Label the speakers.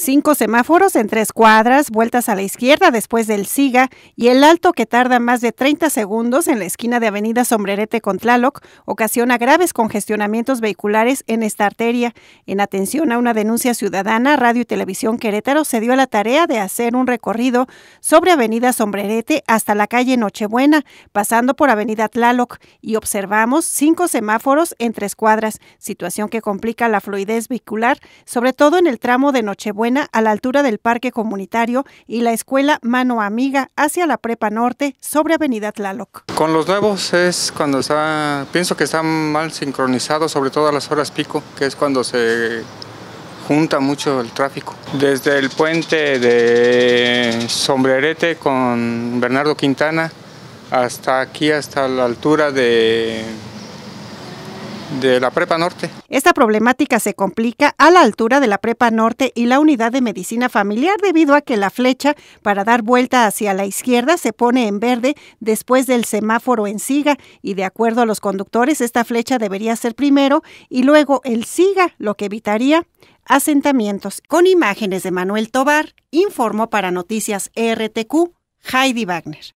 Speaker 1: cinco semáforos en tres cuadras, vueltas a la izquierda después del SIGA y el alto que tarda más de 30 segundos en la esquina de Avenida Sombrerete con Tlaloc ocasiona graves congestionamientos vehiculares en esta arteria. En atención a una denuncia ciudadana, Radio y Televisión Querétaro se dio a la tarea de hacer un recorrido sobre Avenida Sombrerete hasta la calle Nochebuena, pasando por Avenida Tlaloc y observamos cinco semáforos en tres cuadras, situación que complica la fluidez vehicular, sobre todo en el tramo de Nochebuena a la altura del Parque Comunitario y la Escuela Mano Amiga hacia la Prepa Norte sobre Avenida Tlaloc.
Speaker 2: Con los nuevos es cuando está, pienso que está mal sincronizado, sobre todo a las horas pico, que es cuando se junta mucho el tráfico. Desde el puente de Sombrerete con Bernardo Quintana hasta aquí, hasta la altura de de la Prepa Norte.
Speaker 1: Esta problemática se complica a la altura de la Prepa Norte y la Unidad de Medicina Familiar debido a que la flecha para dar vuelta hacia la izquierda se pone en verde después del semáforo en siga y de acuerdo a los conductores esta flecha debería ser primero y luego el siga, lo que evitaría asentamientos. Con imágenes de Manuel Tobar, informó para Noticias RTQ Heidi Wagner.